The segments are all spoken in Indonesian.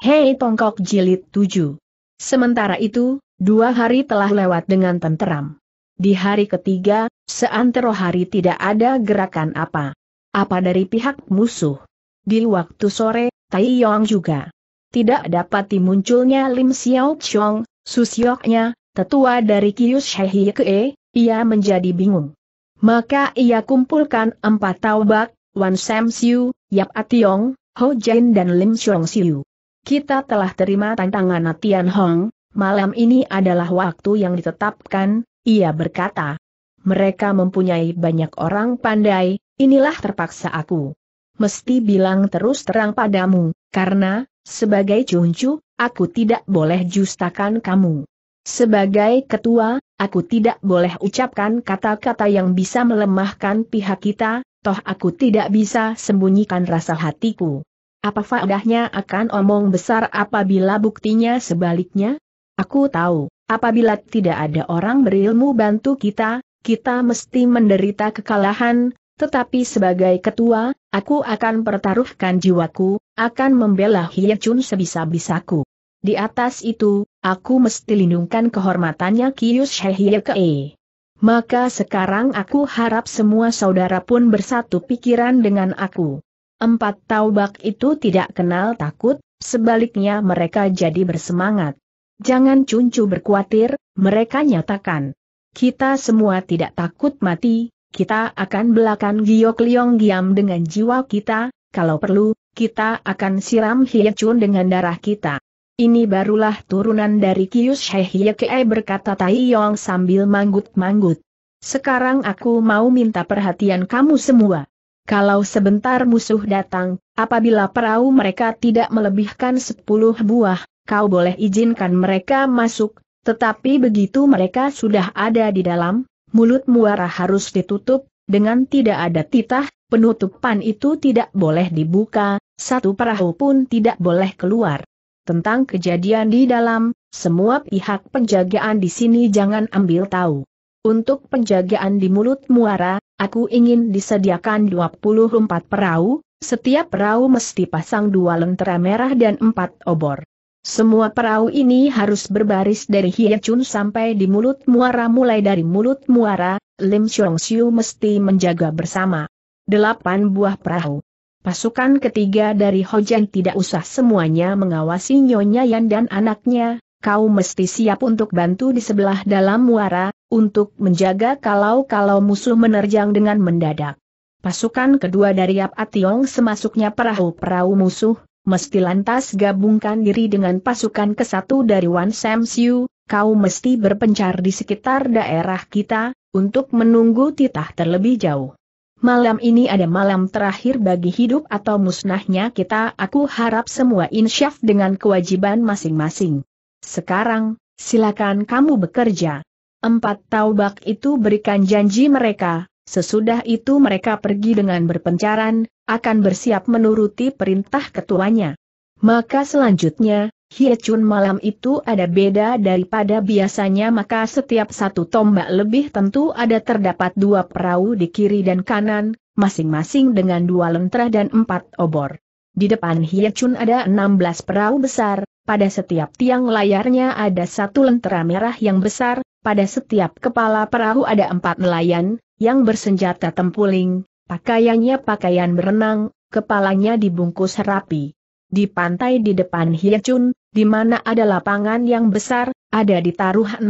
Hei Tongkok Jilid 7. Sementara itu, dua hari telah lewat dengan tenteram. Di hari ketiga, seantero hari tidak ada gerakan apa. Apa dari pihak musuh. Di waktu sore, Tai Yong juga. Tidak dapat timunculnya Lim Xiao Chong, susioknya, tetua dari Kius Shehi Kee, ia menjadi bingung. Maka ia kumpulkan empat taubak, Wan Sam Siu, Yap Ationg, Ho Jin dan Lim Chong Siu kita telah terima tantangan Tian Hong, malam ini adalah waktu yang ditetapkan, ia berkata. Mereka mempunyai banyak orang pandai, inilah terpaksa aku. Mesti bilang terus terang padamu, karena, sebagai cuncu, aku tidak boleh justakan kamu. Sebagai ketua, aku tidak boleh ucapkan kata-kata yang bisa melemahkan pihak kita, toh aku tidak bisa sembunyikan rasa hatiku. Apa faedahnya akan omong besar apabila buktinya sebaliknya? Aku tahu, apabila tidak ada orang berilmu bantu kita, kita mesti menderita kekalahan, tetapi sebagai ketua, aku akan pertaruhkan jiwaku, akan membela Chun sebisa-bisaku. Di atas itu, aku mesti lindungkan kehormatannya Kiyus Kee. Maka sekarang aku harap semua saudara pun bersatu pikiran dengan aku. Empat taubak itu tidak kenal takut, sebaliknya mereka jadi bersemangat. Jangan cuncu berkuatir, mereka nyatakan. Kita semua tidak takut mati, kita akan belakan giok liong giam dengan jiwa kita, kalau perlu, kita akan siram hiacun dengan darah kita. Ini barulah turunan dari Kius Hehyekei berkata Tai Yong sambil manggut-manggut. Sekarang aku mau minta perhatian kamu semua. Kalau sebentar musuh datang, apabila perahu mereka tidak melebihkan sepuluh buah, kau boleh izinkan mereka masuk, tetapi begitu mereka sudah ada di dalam, mulut muara harus ditutup, dengan tidak ada titah, penutupan itu tidak boleh dibuka, satu perahu pun tidak boleh keluar. Tentang kejadian di dalam, semua pihak penjagaan di sini jangan ambil tahu. Untuk penjagaan di mulut muara, aku ingin disediakan 24 perahu, setiap perahu mesti pasang dua lentera merah dan empat obor. Semua perahu ini harus berbaris dari Hiacun sampai di mulut muara mulai dari mulut muara, Lim Chong Siu mesti menjaga bersama. Delapan buah perahu. Pasukan ketiga dari Hojan tidak usah semuanya mengawasi Nyonya Yan dan anaknya, kau mesti siap untuk bantu di sebelah dalam muara, untuk menjaga kalau-kalau musuh menerjang dengan mendadak. Pasukan kedua dari Yap Ationg semasuknya perahu-perahu musuh, mesti lantas gabungkan diri dengan pasukan ke kesatu dari Wan Sam Siu, kau mesti berpencar di sekitar daerah kita, untuk menunggu titah terlebih jauh. Malam ini ada malam terakhir bagi hidup atau musnahnya kita aku harap semua insyaf dengan kewajiban masing-masing. Sekarang, silakan kamu bekerja. Empat taubak itu berikan janji mereka, sesudah itu mereka pergi dengan berpencaran, akan bersiap menuruti perintah ketuanya. Maka selanjutnya, Hiecun malam itu ada beda daripada biasanya maka setiap satu tombak lebih tentu ada terdapat dua perahu di kiri dan kanan, masing-masing dengan dua lentera dan empat obor. Di depan Hiecun ada enam belas perahu besar, pada setiap tiang layarnya ada satu lentera merah yang besar, pada setiap kepala perahu ada empat nelayan, yang bersenjata tempuling, pakaiannya pakaian berenang, kepalanya dibungkus rapi. Di pantai di depan Hiacun, di mana ada lapangan yang besar, ada ditaruh 16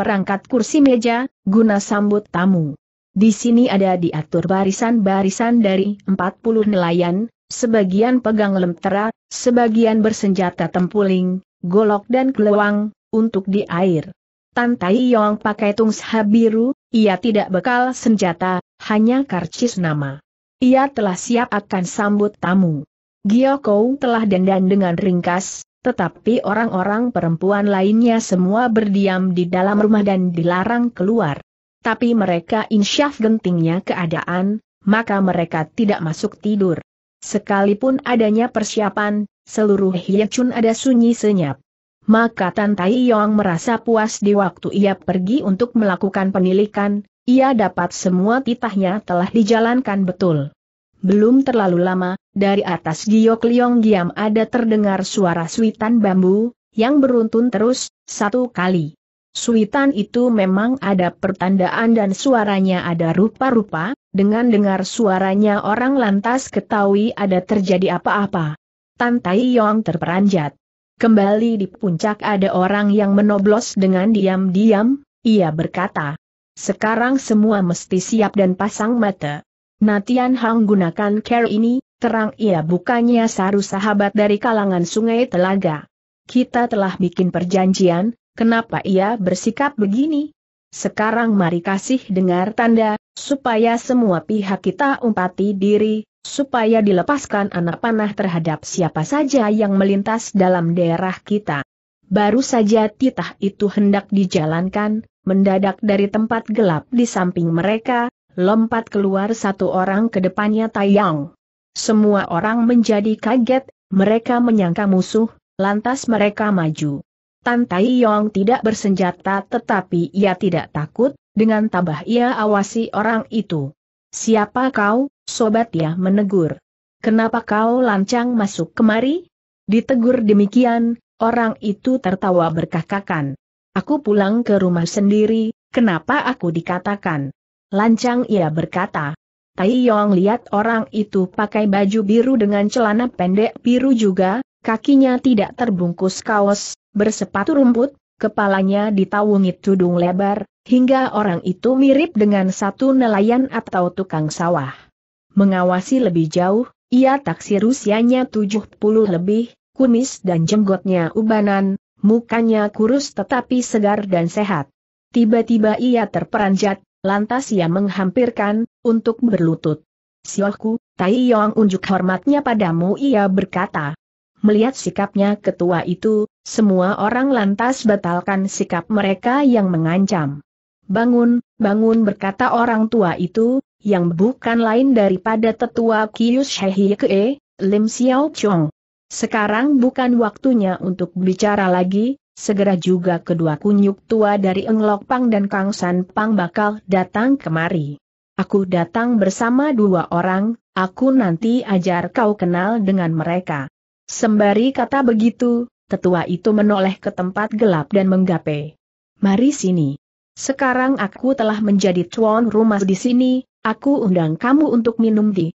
perangkat kursi meja, guna sambut tamu. Di sini ada diatur barisan-barisan dari 40 nelayan, sebagian pegang lemtera, sebagian bersenjata tempuling, golok dan keluang, untuk di air. Tan Tai Yong pakai tungs biru, ia tidak bekal senjata, hanya karcis nama. Ia telah siap akan sambut tamu. Kou telah dandan dengan ringkas, tetapi orang-orang perempuan lainnya semua berdiam di dalam rumah dan dilarang keluar. Tapi mereka insyaf gentingnya keadaan, maka mereka tidak masuk tidur. Sekalipun adanya persiapan, seluruh Hiechun ada sunyi senyap maka Tan Tai Yong merasa puas di waktu ia pergi untuk melakukan penilikan, ia dapat semua titahnya telah dijalankan betul. Belum terlalu lama, dari atas Giok Liong Giam ada terdengar suara suitan bambu, yang beruntun terus, satu kali. Suitan itu memang ada pertandaan dan suaranya ada rupa-rupa, dengan dengar suaranya orang lantas ketahui ada terjadi apa-apa. Tan Tai Yong terperanjat. Kembali di puncak ada orang yang menoblos dengan diam-diam, ia berkata. Sekarang semua mesti siap dan pasang mata. Natian Hang gunakan care ini, terang ia bukannya saru sahabat dari kalangan sungai telaga. Kita telah bikin perjanjian, kenapa ia bersikap begini? Sekarang mari kasih dengar tanda, supaya semua pihak kita umpati diri, supaya dilepaskan anak panah terhadap siapa saja yang melintas dalam daerah kita. Baru saja titah itu hendak dijalankan, mendadak dari tempat gelap di samping mereka, lompat keluar satu orang ke depannya Tayang. Semua orang menjadi kaget, mereka menyangka musuh, lantas mereka maju. Tan Taiyong tidak bersenjata tetapi ia tidak takut, dengan tabah ia awasi orang itu. Siapa kau, sobat ya menegur. Kenapa kau lancang masuk kemari? Ditegur demikian, orang itu tertawa berkakakan. Aku pulang ke rumah sendiri, kenapa aku dikatakan? Lancang ia berkata. Tai Yong lihat orang itu pakai baju biru dengan celana pendek biru juga, kakinya tidak terbungkus kaos, bersepatu rumput, kepalanya ditawungi tudung lebar, hingga orang itu mirip dengan satu nelayan atau tukang sawah. Mengawasi lebih jauh, ia taksir usianya 70 lebih, kumis dan jenggotnya ubanan, mukanya kurus tetapi segar dan sehat. Tiba-tiba ia terperanjat, lantas ia menghampirkan, untuk berlutut. Siohku, Tai Yong unjuk hormatnya padamu ia berkata, Melihat sikapnya ketua itu, semua orang lantas batalkan sikap mereka yang mengancam. Bangun, bangun berkata orang tua itu, yang bukan lain daripada tetua Kiyus Shehiekee, Lim Xiao Chong. Sekarang bukan waktunya untuk bicara lagi, segera juga kedua kunyuk tua dari Eng Pang dan Kang San Pang bakal datang kemari. Aku datang bersama dua orang, aku nanti ajar kau kenal dengan mereka. Sembari kata begitu, tetua itu menoleh ke tempat gelap dan menggapai. Mari sini. Sekarang aku telah menjadi tuan rumah di sini, aku undang kamu untuk minum di.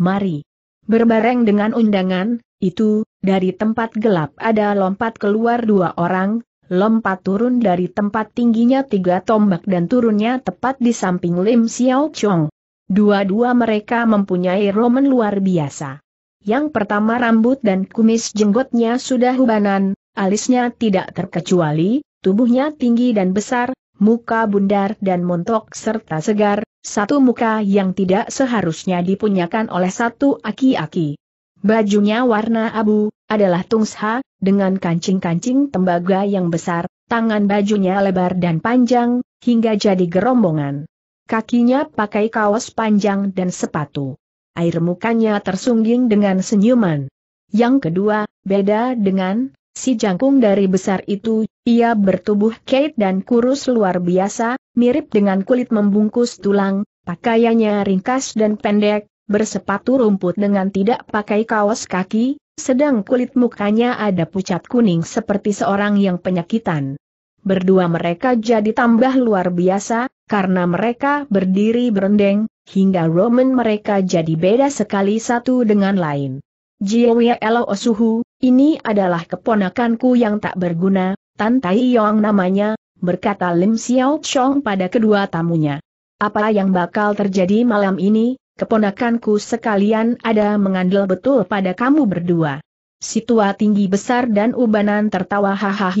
Mari. Berbareng dengan undangan, itu, dari tempat gelap ada lompat keluar dua orang, lompat turun dari tempat tingginya tiga tombak dan turunnya tepat di samping Lim Xiao Chong. Dua-dua mereka mempunyai roman luar biasa. Yang pertama rambut dan kumis jenggotnya sudah hubanan, alisnya tidak terkecuali, tubuhnya tinggi dan besar, muka bundar dan montok serta segar, satu muka yang tidak seharusnya dipunyakan oleh satu aki-aki. Bajunya warna abu, adalah tungsha, dengan kancing-kancing tembaga yang besar, tangan bajunya lebar dan panjang, hingga jadi gerombongan. Kakinya pakai kaos panjang dan sepatu air mukanya tersungging dengan senyuman. Yang kedua, beda dengan si jangkung dari besar itu, ia bertubuh kait dan kurus luar biasa, mirip dengan kulit membungkus tulang, pakaiannya ringkas dan pendek, bersepatu rumput dengan tidak pakai kaos kaki, sedang kulit mukanya ada pucat kuning seperti seorang yang penyakitan. Berdua mereka jadi tambah luar biasa, karena mereka berdiri berendeng, hingga Roman mereka jadi beda sekali satu dengan lain. Jiwia Elo Osuhu, ini adalah keponakanku yang tak berguna, Tan Tai Yong namanya, berkata Lim Xiao Chong pada kedua tamunya. Apa yang bakal terjadi malam ini, keponakanku sekalian ada mengandel betul pada kamu berdua. Si tinggi besar dan ubanan tertawa hahaha.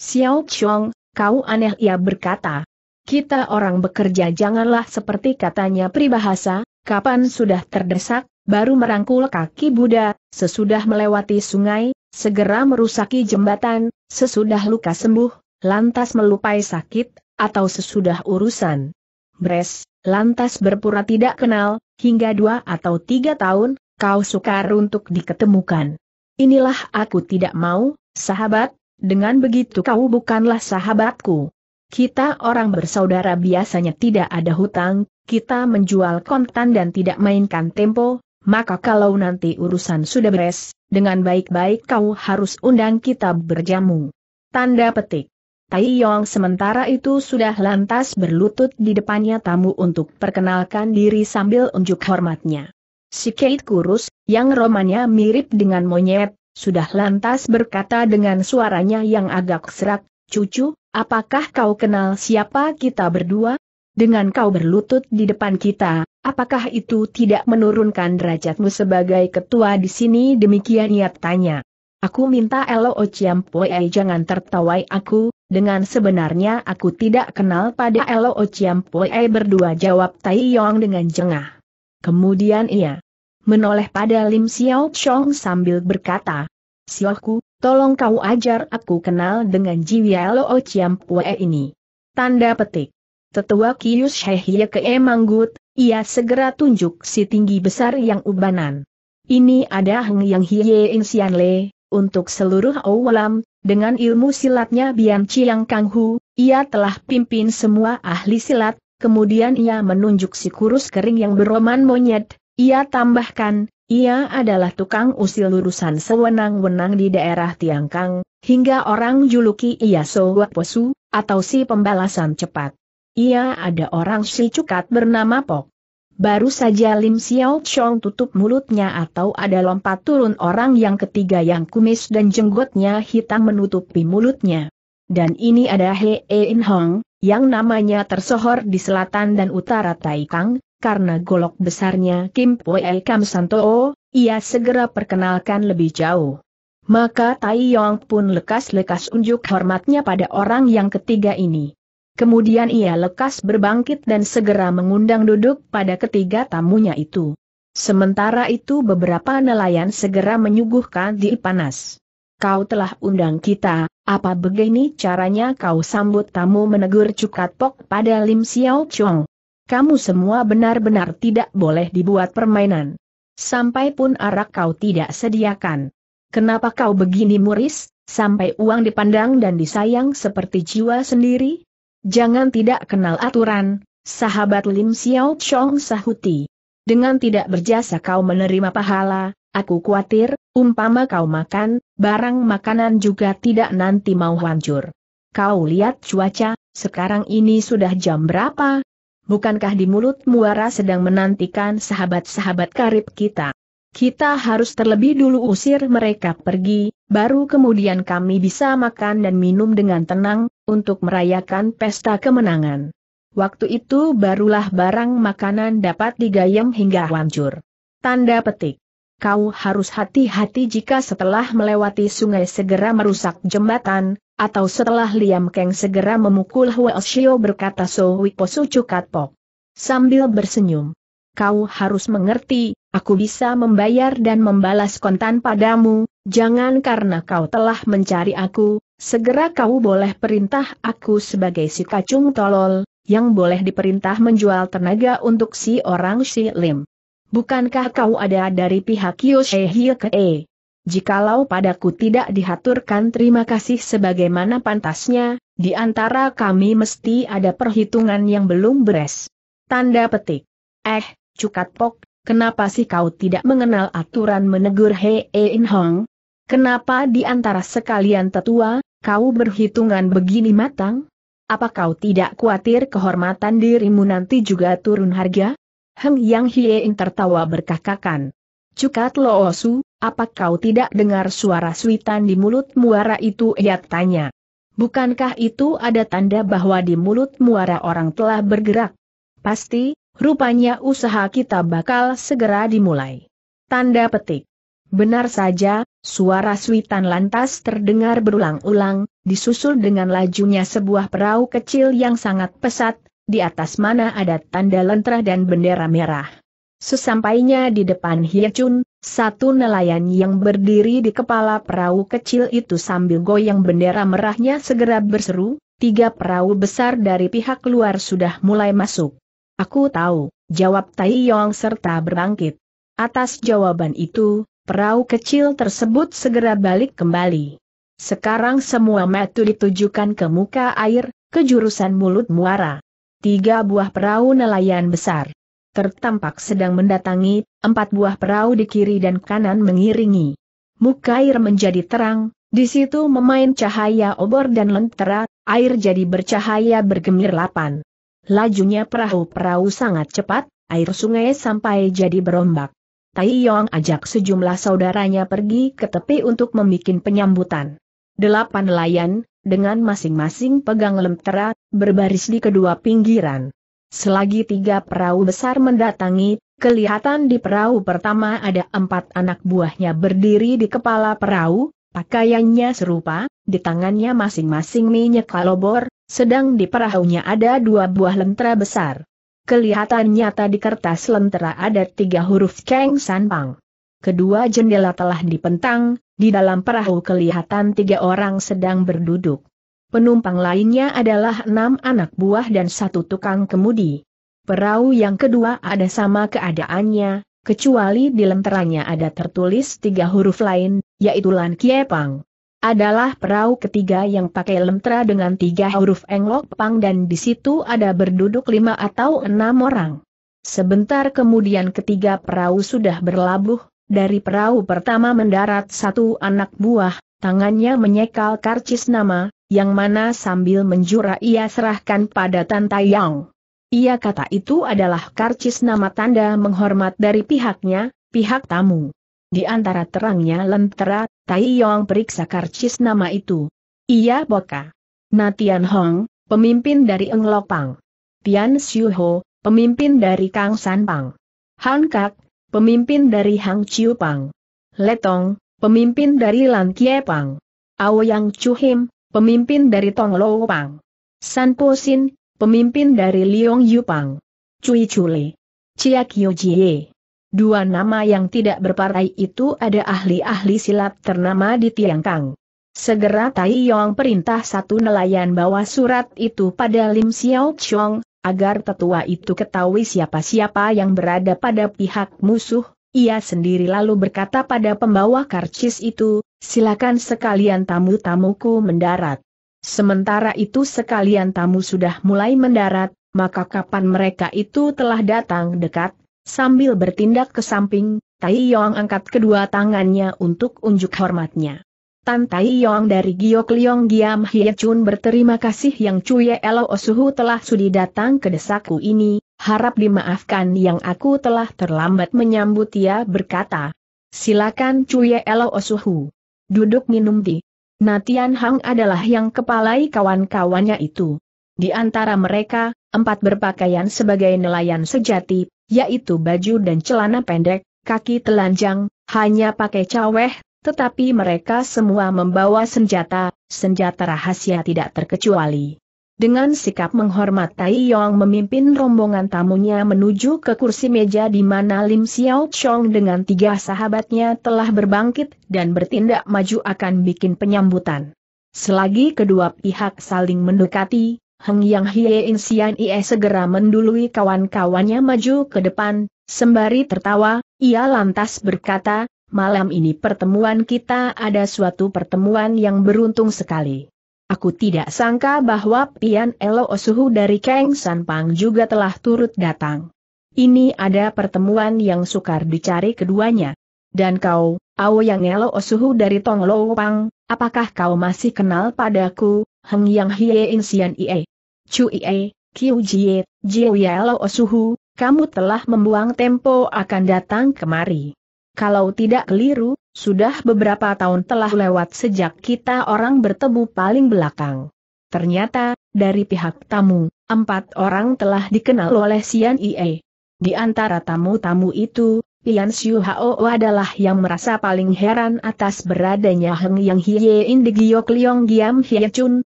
Xiao Chong, kau aneh ia berkata, kita orang bekerja janganlah seperti katanya pribahasa, kapan sudah terdesak, baru merangkul kaki Buddha, sesudah melewati sungai, segera merusaki jembatan, sesudah luka sembuh, lantas melupai sakit, atau sesudah urusan bres, lantas berpura tidak kenal, hingga dua atau tiga tahun, kau sukar untuk diketemukan. Inilah aku tidak mau, sahabat, dengan begitu kau bukanlah sahabatku. Kita orang bersaudara biasanya tidak ada hutang, kita menjual kontan dan tidak mainkan tempo, maka kalau nanti urusan sudah beres, dengan baik-baik kau harus undang kita berjamu. Tanda petik. Tai Yong sementara itu sudah lantas berlutut di depannya tamu untuk perkenalkan diri sambil unjuk hormatnya. Si Kate kurus, yang romannya mirip dengan monyet, sudah lantas berkata dengan suaranya yang agak serak, cucu, Apakah kau kenal siapa kita berdua? Dengan kau berlutut di depan kita, apakah itu tidak menurunkan derajatmu sebagai ketua di sini? Demikian ia tanya. Aku minta Elo Ociampoe jangan tertawai aku, dengan sebenarnya aku tidak kenal pada Elo Ociampoe berdua jawab Tai Yong dengan jengah. Kemudian ia menoleh pada Lim Xiao Chong sambil berkata, Siohku, Tolong kau ajar aku kenal dengan jiwa Lo Chiam Pue ini. Tanda petik. Tetua Kius Hehye ke e Manggut, ia segera tunjuk si tinggi besar yang ubanan. Ini ada Heng Yang Hye In Sian Le, untuk seluruh awalam, dengan ilmu silatnya Bian Chiang Kang Hu, ia telah pimpin semua ahli silat, kemudian ia menunjuk si kurus kering yang beroman monyet, ia tambahkan, ia adalah tukang usil lurusan sewenang-wenang di daerah Tiangkang, hingga orang juluki ia Sowa Posu, atau si pembalasan cepat. Ia ada orang si cukat bernama Pok. Baru saja Lim Xiao Chong tutup mulutnya atau ada lompat turun orang yang ketiga yang kumis dan jenggotnya hitam menutupi mulutnya. Dan ini ada He In Hong, yang namanya tersohor di selatan dan utara Taikang, karena golok besarnya Kim Poel Kam Santoo, ia segera perkenalkan lebih jauh. Maka Tai Yong pun lekas-lekas unjuk hormatnya pada orang yang ketiga ini. Kemudian ia lekas berbangkit dan segera mengundang duduk pada ketiga tamunya itu. Sementara itu beberapa nelayan segera menyuguhkan di panas. Kau telah undang kita, apa begini caranya kau sambut tamu menegur Cukat Pok pada Lim Xiao Chong kamu semua benar-benar tidak boleh dibuat permainan. Sampai pun arak kau tidak sediakan. Kenapa kau begini muris, sampai uang dipandang dan disayang seperti jiwa sendiri? Jangan tidak kenal aturan, sahabat Lim Xiao Chong Sahuti. Dengan tidak berjasa kau menerima pahala, aku khawatir, umpama kau makan, barang makanan juga tidak nanti mau hancur. Kau lihat cuaca, sekarang ini sudah jam berapa, bukankah di mulut muara sedang menantikan sahabat-sahabat karib kita? Kita harus terlebih dulu usir mereka pergi, baru kemudian kami bisa makan dan minum dengan tenang, untuk merayakan pesta kemenangan. Waktu itu barulah barang makanan dapat digayam hingga hancur. Tanda petik kau harus hati-hati jika setelah melewati sungai segera merusak jembatan, atau setelah Liam Kang segera memukul Hweo Xiao, berkata So Wipo Sucukat Pok. Sambil bersenyum. Kau harus mengerti, aku bisa membayar dan membalas kontan padamu, jangan karena kau telah mencari aku, segera kau boleh perintah aku sebagai si kacung tolol, yang boleh diperintah menjual tenaga untuk si orang si Lim. Bukankah kau ada dari pihak Yoshihye ke E? jikalau padaku tidak dihaturkan terima kasih sebagaimana pantasnya, di antara kami mesti ada perhitungan yang belum beres. Tanda petik. Eh, Cukat Pok, kenapa sih kau tidak mengenal aturan menegur Hei In Hong? Kenapa di antara sekalian tetua, kau berhitungan begini matang? Apa kau tidak khawatir kehormatan dirimu nanti juga turun harga? Heng Yang Hiein tertawa berkakakan. Cukat Loosu, apa kau tidak dengar suara suitan di mulut muara itu? Ia tanya. Bukankah itu ada tanda bahwa di mulut muara orang telah bergerak? Pasti, rupanya usaha kita bakal segera dimulai. Tanda petik. Benar saja, suara suitan lantas terdengar berulang-ulang, disusul dengan lajunya sebuah perahu kecil yang sangat pesat, di atas mana ada tanda lentera dan bendera merah. Sesampainya di depan Hiacun, satu nelayan yang berdiri di kepala perahu kecil itu sambil goyang bendera merahnya segera berseru, tiga perahu besar dari pihak luar sudah mulai masuk. Aku tahu, jawab Tai Yong serta berbangkit. Atas jawaban itu, perahu kecil tersebut segera balik kembali. Sekarang semua metu ditujukan ke muka air, ke jurusan mulut muara. Tiga buah perahu nelayan besar tertampak sedang mendatangi, empat buah perahu di kiri dan kanan mengiringi. Muka air menjadi terang, di situ memain cahaya obor dan lentera, air jadi bercahaya lapan. Lajunya perahu-perahu sangat cepat, air sungai sampai jadi berombak. Tai Yong ajak sejumlah saudaranya pergi ke tepi untuk membuat penyambutan. Delapan nelayan, dengan masing-masing pegang lentera, berbaris di kedua pinggiran. Selagi tiga perahu besar mendatangi, kelihatan di perahu pertama ada empat anak buahnya berdiri di kepala perahu, pakaiannya serupa, di tangannya masing-masing minyak kalobor, sedang di perahunya ada dua buah lentera besar. Kelihatan nyata di kertas lentera ada tiga huruf Kang Sanpang. Kedua jendela telah dipentang, di dalam perahu kelihatan tiga orang sedang berduduk. Penumpang lainnya adalah enam anak buah dan satu tukang kemudi. Perahu yang kedua ada sama keadaannya, kecuali di lenteranya ada tertulis tiga huruf lain, yaitu Lan Kiepang. Adalah perahu ketiga yang pakai lentera dengan tiga huruf Englok Pang dan di situ ada berduduk lima atau enam orang. Sebentar kemudian ketiga perahu sudah berlabuh, dari perahu pertama mendarat satu anak buah, tangannya menyekal karcis nama, yang mana sambil menjura ia serahkan pada Tan Yang. Ia kata itu adalah karcis nama tanda menghormat dari pihaknya, pihak tamu. Di antara terangnya lentera, Tai Yong periksa karcis nama itu. Ia boka. Na Tian Hong, pemimpin dari Eng Pang. Tian Xiu Ho, pemimpin dari Kang San Pang. Han Kak, pemimpin dari Hang Chiu Pang. Letong, pemimpin dari Lan Kie Pang. Ao Yang Chu Him, pemimpin dari Tong Lo Pang. San Po Sin, pemimpin dari Liong Yu Pang, Cui Cule. Chia Kyo Jie. Dua nama yang tidak berparai itu ada ahli-ahli silat ternama di Tiang Kang. Segera Tai Yong perintah satu nelayan bawa surat itu pada Lim Xiao Chong, agar tetua itu ketahui siapa-siapa yang berada pada pihak musuh, ia sendiri lalu berkata pada pembawa karcis itu, silakan sekalian tamu-tamuku mendarat. Sementara itu sekalian tamu sudah mulai mendarat, maka kapan mereka itu telah datang dekat, sambil bertindak ke samping, Tai Yong angkat kedua tangannya untuk unjuk hormatnya. Tan Tai Yong dari Giok Liong Giam Hye Chun berterima kasih yang Cuye Elo Osuhu telah sudi datang ke desaku ini, harap dimaafkan yang aku telah terlambat menyambut ia berkata. Silakan Cuye Elo Osuhu. Duduk minum di. Natian Hang adalah yang kepalai kawan-kawannya itu. Di antara mereka, empat berpakaian sebagai nelayan sejati, yaitu baju dan celana pendek, kaki telanjang, hanya pakai caweh, tetapi mereka semua membawa senjata, senjata rahasia tidak terkecuali. Dengan sikap menghormat Tai Yong memimpin rombongan tamunya menuju ke kursi meja di mana Lim Xiao Chong dengan tiga sahabatnya telah berbangkit dan bertindak maju akan bikin penyambutan. Selagi kedua pihak saling mendekati, Heng Yang Hie In Sian Ie segera mendului kawan-kawannya maju ke depan, sembari tertawa, ia lantas berkata, malam ini pertemuan kita ada suatu pertemuan yang beruntung sekali. Aku tidak sangka bahwa Pian Elo Osuhu dari Kang Sanpang juga telah turut datang. Ini ada pertemuan yang sukar dicari keduanya. Dan kau, Ao Yang Elo Osuhu dari Tong Lo Pang, apakah kau masih kenal padaku, Heng Yang Hie Sian Ie? Chu Ie, Kiu Jie, Jiu Elo Osuhu, kamu telah membuang tempo akan datang kemari. Kalau tidak keliru, sudah beberapa tahun telah lewat sejak kita orang bertemu paling belakang. Ternyata, dari pihak tamu, empat orang telah dikenal oleh Sian Ie. Di antara tamu-tamu itu, Pian Siu Hao adalah yang merasa paling heran atas beradanya Heng Yang In di Giok Liong Giam Hie Chun,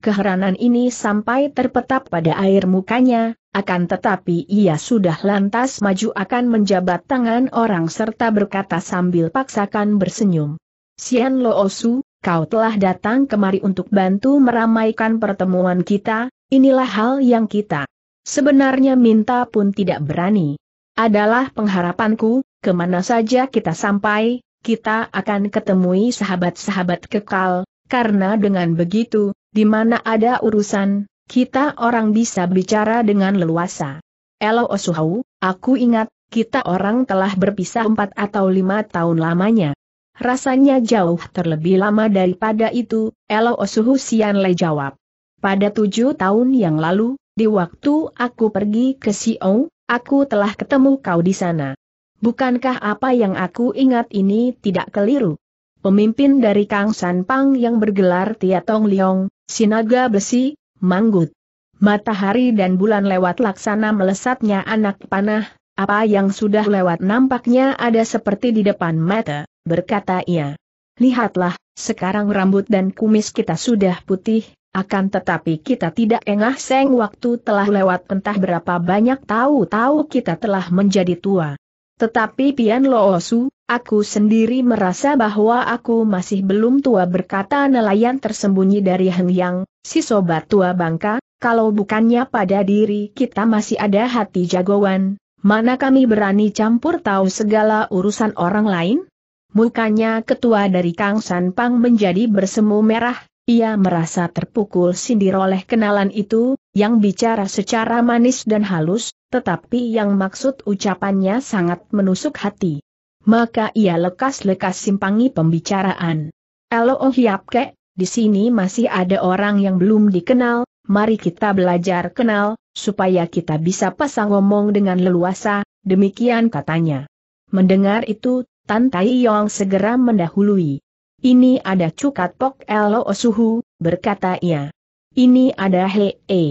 keheranan ini sampai terpetap pada air mukanya, akan tetapi ia sudah lantas maju akan menjabat tangan orang serta berkata sambil paksakan bersenyum. Sian Lo Osu, kau telah datang kemari untuk bantu meramaikan pertemuan kita, inilah hal yang kita sebenarnya minta pun tidak berani. Adalah pengharapanku, kemana saja kita sampai, kita akan ketemui sahabat-sahabat kekal, karena dengan begitu, di mana ada urusan, kita orang bisa bicara dengan leluasa. Elo Osuhau, aku ingat, kita orang telah berpisah empat atau lima tahun lamanya. Rasanya jauh terlebih lama daripada itu, Elo Osuhu Le jawab. Pada tujuh tahun yang lalu, di waktu aku pergi ke Siou, aku telah ketemu kau di sana. Bukankah apa yang aku ingat ini tidak keliru? Pemimpin dari Kang San Pang yang bergelar Tia Tong Liong, Sinaga Besi, Manggut. Matahari dan bulan lewat laksana melesatnya anak panah, apa yang sudah lewat nampaknya ada seperti di depan mata, berkata ia. Lihatlah, sekarang rambut dan kumis kita sudah putih, akan tetapi kita tidak engah seng waktu telah lewat entah berapa banyak tahu-tahu kita telah menjadi tua. Tetapi Pian Loosu, Aku sendiri merasa bahwa aku masih belum tua berkata nelayan tersembunyi dari Hengyang, si sobat tua bangka, kalau bukannya pada diri kita masih ada hati jagoan, mana kami berani campur tahu segala urusan orang lain? Mukanya ketua dari Kang San Pang menjadi bersemu merah, ia merasa terpukul sindir oleh kenalan itu, yang bicara secara manis dan halus, tetapi yang maksud ucapannya sangat menusuk hati maka ia lekas-lekas simpangi pembicaraan. Elo oh kek, di sini masih ada orang yang belum dikenal, mari kita belajar kenal, supaya kita bisa pasang ngomong dengan leluasa, demikian katanya. Mendengar itu, Tan Tai Yong segera mendahului. Ini ada cukat pok elo osuhu, oh berkata ia. Ini ada he e.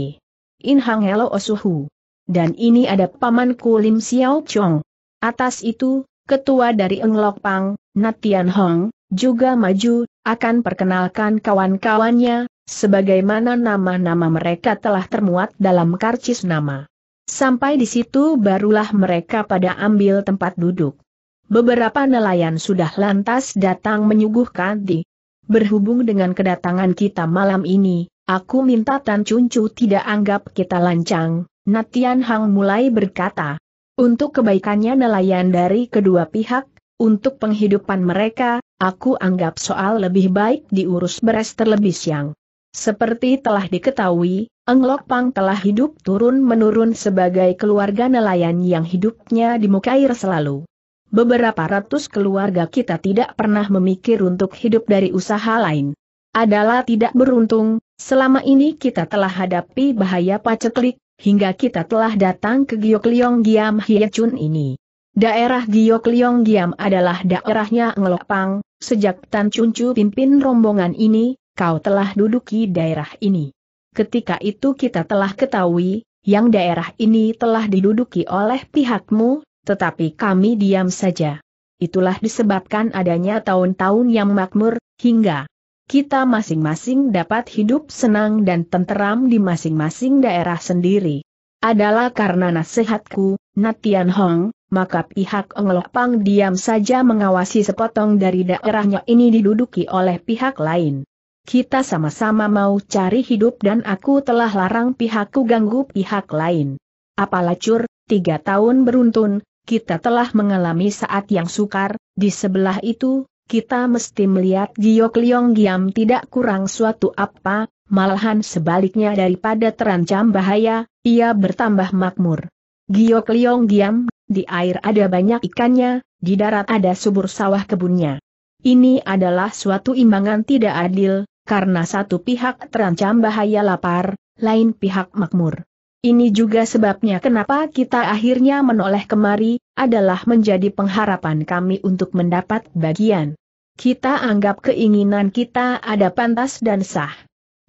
In hang elo osuhu. Oh Dan ini ada Paman Kulim Xiao Chong. Atas itu, ketua dari Englok Pang, Natian Hong, juga maju, akan perkenalkan kawan-kawannya, sebagaimana nama-nama mereka telah termuat dalam karcis nama. Sampai di situ barulah mereka pada ambil tempat duduk. Beberapa nelayan sudah lantas datang menyuguhkan di. Berhubung dengan kedatangan kita malam ini, aku minta Tan Cuncu tidak anggap kita lancang, Natian Hang mulai berkata. Untuk kebaikannya nelayan dari kedua pihak, untuk penghidupan mereka, aku anggap soal lebih baik diurus beres terlebih siang. Seperti telah diketahui, Englok Pang telah hidup turun-menurun sebagai keluarga nelayan yang hidupnya di muka air selalu. Beberapa ratus keluarga kita tidak pernah memikir untuk hidup dari usaha lain. Adalah tidak beruntung, selama ini kita telah hadapi bahaya paceklik, hingga kita telah datang ke Giokliong Giam Chun ini. Daerah Giokliong Giam adalah daerahnya Ngelopang, sejak Tan Chu pimpin rombongan ini, kau telah duduki daerah ini. Ketika itu kita telah ketahui, yang daerah ini telah diduduki oleh pihakmu, tetapi kami diam saja. Itulah disebabkan adanya tahun-tahun yang makmur, hingga kita masing-masing dapat hidup senang dan tenteram di masing-masing daerah sendiri. Adalah karena nasihatku, Natian Hong, maka pihak engelopang diam saja mengawasi sepotong dari daerahnya ini diduduki oleh pihak lain. Kita sama-sama mau cari hidup dan aku telah larang pihakku ganggu pihak lain. cur, tiga tahun beruntun, kita telah mengalami saat yang sukar, di sebelah itu, kita mesti melihat Giok Liong Giam tidak kurang suatu apa, malahan sebaliknya daripada terancam bahaya, ia bertambah makmur. Giok Liong Giam, di air ada banyak ikannya, di darat ada subur sawah kebunnya. Ini adalah suatu imbangan tidak adil, karena satu pihak terancam bahaya lapar, lain pihak makmur. Ini juga sebabnya kenapa kita akhirnya menoleh kemari, adalah menjadi pengharapan kami untuk mendapat bagian. Kita anggap keinginan kita ada pantas dan sah.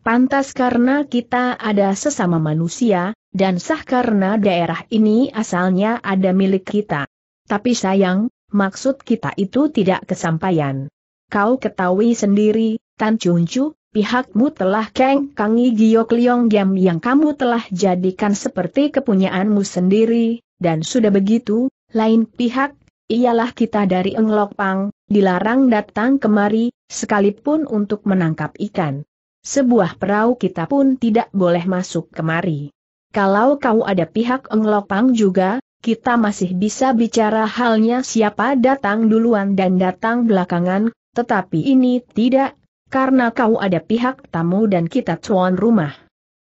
Pantas karena kita ada sesama manusia, dan sah karena daerah ini asalnya ada milik kita. Tapi sayang, maksud kita itu tidak kesampaian. Kau ketahui sendiri, Tan Cuncu, pihakmu telah keng Kangi Giok Liong Giam yang kamu telah jadikan seperti kepunyaanmu sendiri, dan sudah begitu, lain pihak, ialah kita dari Englok Pang, dilarang datang kemari, sekalipun untuk menangkap ikan. Sebuah perahu kita pun tidak boleh masuk kemari. Kalau kau ada pihak Englok Pang juga, kita masih bisa bicara halnya siapa datang duluan dan datang belakangan, tetapi ini tidak karena kau ada pihak tamu dan kita tuan rumah.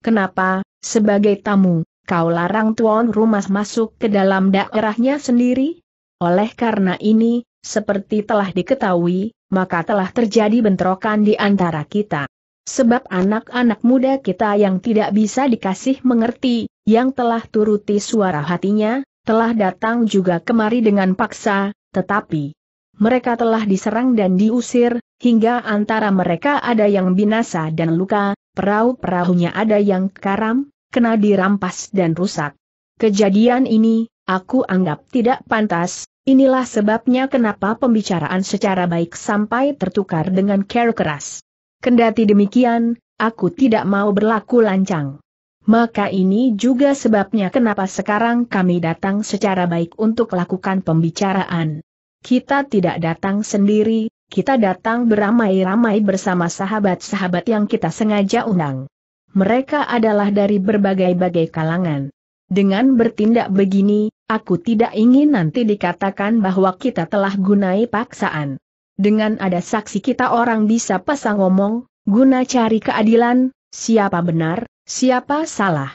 Kenapa, sebagai tamu, kau larang tuan rumah masuk ke dalam daerahnya sendiri? Oleh karena ini, seperti telah diketahui, maka telah terjadi bentrokan di antara kita. Sebab anak-anak muda kita yang tidak bisa dikasih mengerti, yang telah turuti suara hatinya, telah datang juga kemari dengan paksa, tetapi mereka telah diserang dan diusir, Hingga antara mereka ada yang binasa dan luka, perahu-perahunya ada yang karam, kena dirampas dan rusak. Kejadian ini, aku anggap tidak pantas, inilah sebabnya kenapa pembicaraan secara baik sampai tertukar dengan care keras. Kendati demikian, aku tidak mau berlaku lancang. Maka ini juga sebabnya kenapa sekarang kami datang secara baik untuk lakukan pembicaraan. Kita tidak datang sendiri, kita datang beramai-ramai bersama sahabat-sahabat yang kita sengaja undang. Mereka adalah dari berbagai-bagai kalangan. Dengan bertindak begini, aku tidak ingin nanti dikatakan bahwa kita telah gunai paksaan. Dengan ada saksi kita orang bisa pasang ngomong, guna cari keadilan, siapa benar, siapa salah.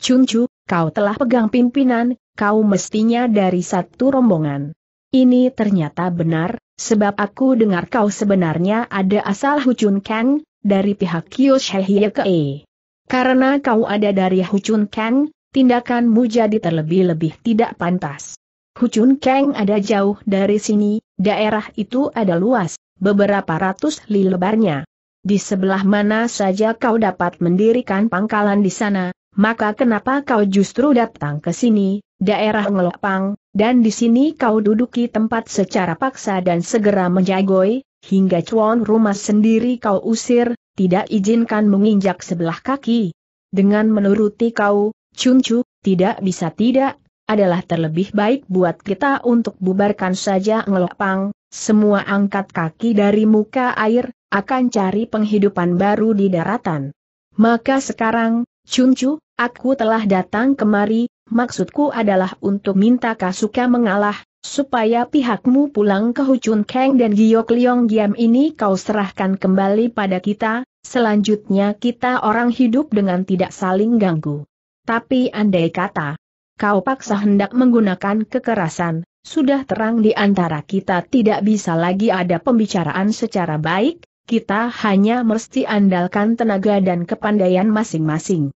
Cuncu, kau telah pegang pimpinan, kau mestinya dari satu rombongan. Ini ternyata benar, sebab aku dengar kau sebenarnya ada asal Hucun Kang, dari pihak Shehye Kei. Karena kau ada dari Hucun Kang, tindakanmu jadi terlebih-lebih tidak pantas. Hucun Kang ada jauh dari sini, daerah itu ada luas, beberapa ratus li lebarnya. Di sebelah mana saja kau dapat mendirikan pangkalan di sana, maka kenapa kau justru datang ke sini, daerah Ngelopang, dan di sini kau duduki tempat secara paksa dan segera menjagoi, hingga cuan rumah sendiri kau usir, tidak izinkan menginjak sebelah kaki. Dengan menuruti kau, cuncu, tidak bisa tidak, adalah terlebih baik buat kita untuk bubarkan saja ngelopang, semua angkat kaki dari muka air, akan cari penghidupan baru di daratan. Maka sekarang, cuncu, aku telah datang kemari, Maksudku adalah untuk minta Kasuka mengalah, supaya pihakmu pulang ke Hucun Kang dan Giok Liong Giam ini kau serahkan kembali pada kita, selanjutnya kita orang hidup dengan tidak saling ganggu. Tapi andai kata, kau paksa hendak menggunakan kekerasan, sudah terang di antara kita tidak bisa lagi ada pembicaraan secara baik, kita hanya mesti andalkan tenaga dan kepandaian masing-masing.